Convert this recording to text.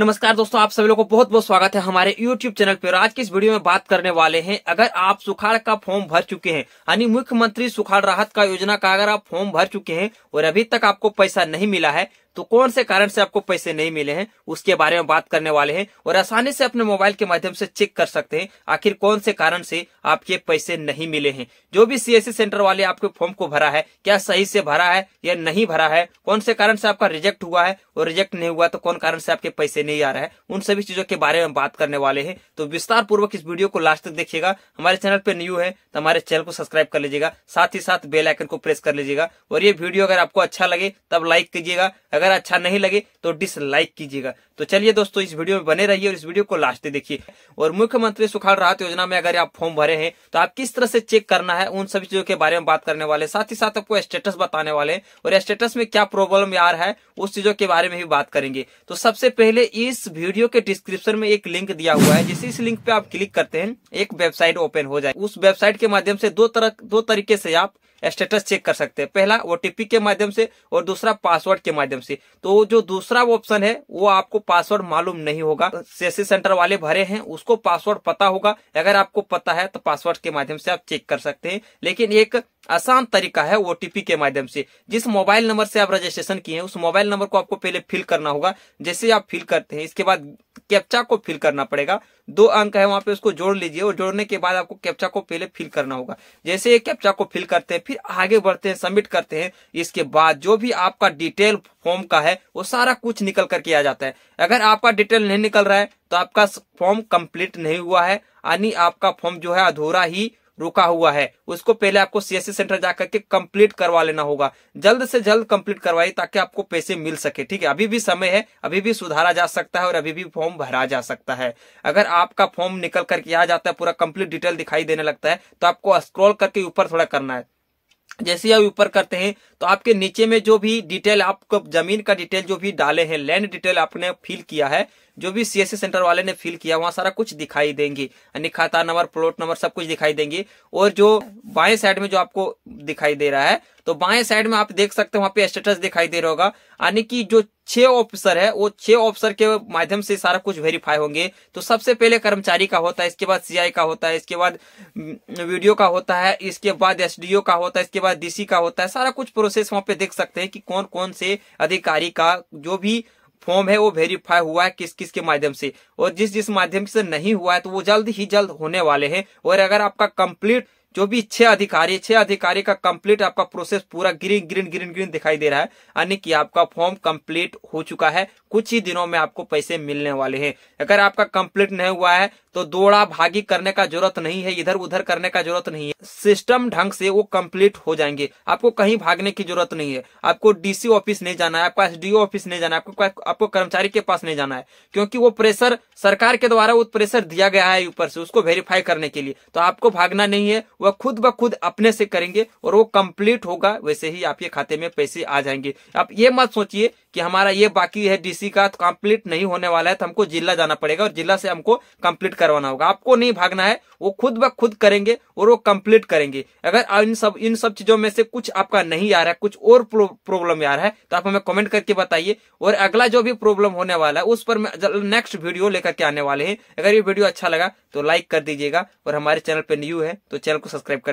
नमस्कार दोस्तों आप सभी लोगों को बहुत बहुत स्वागत है हमारे YouTube चैनल पर आज की इस वीडियो में बात करने वाले हैं अगर आप सुखाड़ का फॉर्म भर चुके हैं यानी मुख्यमंत्री सुखाड़ राहत का योजना का अगर आप फॉर्म भर चुके हैं और अभी तक आपको पैसा नहीं मिला है तो कौन से कारण से आपको पैसे नहीं मिले हैं उसके बारे में बात करने वाले हैं और आसानी से अपने मोबाइल के माध्यम से चेक कर सकते हैं आखिर कौन से कारण से आपके पैसे नहीं मिले हैं जो भी सीएससी e सेंटर वाले आपके फॉर्म को भरा है क्या सही से भरा है या नहीं भरा है कौन से कारण से आपका रिजेक्ट हुआ है और रिजेक्ट नहीं हुआ तो कौन कारण से आपके पैसे नहीं आ रहा है उन सभी चीजों के बारे में बात करने वाले हैं तो विस्तार पूर्वक इस वीडियो को लास्ट तक देखिएगा हमारे चैनल पर न्यू है तो हमारे चैनल को सब्सक्राइब कर लीजिएगा साथ ही साथ बेलाइकन को प्रेस कर लीजिएगा और ये वीडियो अगर आपको अच्छा लगे तब लाइक कीजिएगा अगर अच्छा नहीं लगे तो डिसलाइक कीजिएगा तो चलिए दोस्तों इस वीडियो में बने रहिए और इस वीडियो को लास्ट देखिए और मुख्यमंत्री सुखाड़ राहत योजना में अगर आप फॉर्म भरे हैं तो आप किस तरह से चेक करना है उन सभी चीजों के बारे में बात करने वाले साथ ही साथ आपको स्टेटस बताने वाले और स्टेटस में क्या प्रॉब्लम यार है उस चीजों के बारे में भी बात करेंगे तो सबसे पहले इस वीडियो के डिस्क्रिप्शन में एक लिंक दिया हुआ है जिस इस लिंक पे आप क्लिक करते हैं एक वेबसाइट ओपन हो जाए उस वेबसाइट के माध्यम से दो तरह दो तरीके से आप स्टेटस चेक कर सकते हैं पहला ओटीपी के माध्यम से और दूसरा पासवर्ड के माध्यम से तो जो दूसरा ऑप्शन है वो आपको पासवर्ड मालूम नहीं होगा सेसी सेंटर वाले भरे हैं उसको पासवर्ड पता होगा अगर आपको पता है तो पासवर्ड के माध्यम से आप चेक कर सकते हैं लेकिन एक आसान तरीका है ओटीपी के माध्यम से जिस मोबाइल नंबर से आप रजिस्ट्रेशन किए हैं उस मोबाइल नंबर को आपको पहले फिल करना होगा जैसे आप फिल करते हैं इसके बाद कैप्चा को फिल करना पड़ेगा दो अंक है वहां पे उसको जोड़ लीजिए और जोड़ने के बाद आपको कैप्चा को पहले फिल करना होगा जैसे ये कैप्चा को फिल करते हैं फिर आगे बढ़ते हैं सबमिट करते हैं इसके बाद जो भी आपका डिटेल फॉर्म का है वो सारा कुछ निकल करके आ जाता है अगर आपका डिटेल नहीं निकल रहा है तो आपका फॉर्म कंप्लीट नहीं हुआ है यानी आपका फॉर्म जो है अधूरा ही रुका हुआ है उसको पहले आपको सीएससी सेंटर जाकर के कंप्लीट करवा लेना होगा जल्द से जल्द कंप्लीट करवाइए ताकि आपको पैसे मिल सके ठीक है अभी भी समय है अभी भी सुधारा जा सकता है और अभी भी फॉर्म भरा जा सकता है अगर आपका फॉर्म निकल करके आ जाता है पूरा कंप्लीट डिटेल दिखाई देने लगता है तो आपको स्क्रोल करके ऊपर थोड़ा करना है जैसे ही आप ऊपर करते हैं तो आपके नीचे में जो भी डिटेल आपको जमीन का डिटेल जो भी डाले हैं लैंड डिटेल आपने फिल किया है जो भी सीएससी सेंटर e वाले ने फिल किया वहां सारा कुछ दिखाई देंगे यानी खाता नंबर प्लॉट नंबर सब कुछ दिखाई देंगे और जो बाएं साइड में जो आपको दिखाई दे रहा है तो बाएं साइड में आप देख सकते हैं वहां पे स्टेटस दिखाई दे रहा होगा यानी कि जो छह ऑफिसर है वो छह ऑफिसर के माध्यम से सारा कुछ वेरीफाई होंगे तो सबसे पहले कर्मचारी का होता है इसके बाद सीआई का होता है इसके बाद वीडियो हम्म, का होता है इसके बाद एसडीओ का होता है इसके बाद डीसी का होता है सारा कुछ प्रोसेस वहां पे देख सकते हैं कि कौन कौन से अधिकारी का जो भी फॉर्म है वो वेरीफाई हुआ है किस किस के माध्यम से और जिस जिस माध्यम से नहीं हुआ है तो वो जल्द ही जल्द होने वाले हैं और अगर आपका कंप्लीट जो भी छह अधिकारी छह अधिकारी का कंप्लीट आपका प्रोसेस पूरा ग्रीन ग्रीन ग्रीन ग्रीन दिखाई दे रहा है यानी कि आपका फॉर्म कंप्लीट हो चुका है कुछ ही दिनों में आपको पैसे मिलने वाले हैं अगर आपका कंप्लीट नहीं हुआ है तो दौड़ा भागी करने का जरूरत नहीं है इधर उधर करने का जरूरत नहीं है सिस्टम ढंग से वो कंप्लीट हो जाएंगे आपको कहीं भागने की जरूरत नहीं है आपको डीसी ऑफिस नहीं जाना है आपका एस ऑफिस नहीं जाना है आपको आपको कर्मचारी के पास नहीं जाना है क्योंकि वो प्रेशर सरकार के द्वारा वो प्रेशर दिया गया है ऊपर से उसको वेरीफाई करने के लिए तो आपको भागना नहीं है वह खुद ब खुद अपने से करेंगे और वो कम्प्लीट होगा वैसे ही आपके खाते में पैसे आ जाएंगे आप ये मत सोचिए कि हमारा ये बाकी है डीसी का तो कंप्लीट नहीं होने वाला है तो हमको जिला जाना पड़ेगा और जिला से हमको कंप्लीट करवाना होगा आपको नहीं भागना है वो खुद ब खुद करेंगे और वो कंप्लीट करेंगे अगर इन सब इन सब चीजों में से कुछ आपका नहीं आ रहा है कुछ और प्रॉब्लम आ रहा है तो आप हमें कमेंट करके बताइए और अगला जो भी प्रॉब्लम होने वाला है उस पर नेक्स्ट वीडियो लेकर के आने वाले हैं अगर ये वीडियो अच्छा लगा तो लाइक कर दीजिएगा और हमारे चैनल पर न्यू है तो चैनल को सब्सक्राइब कर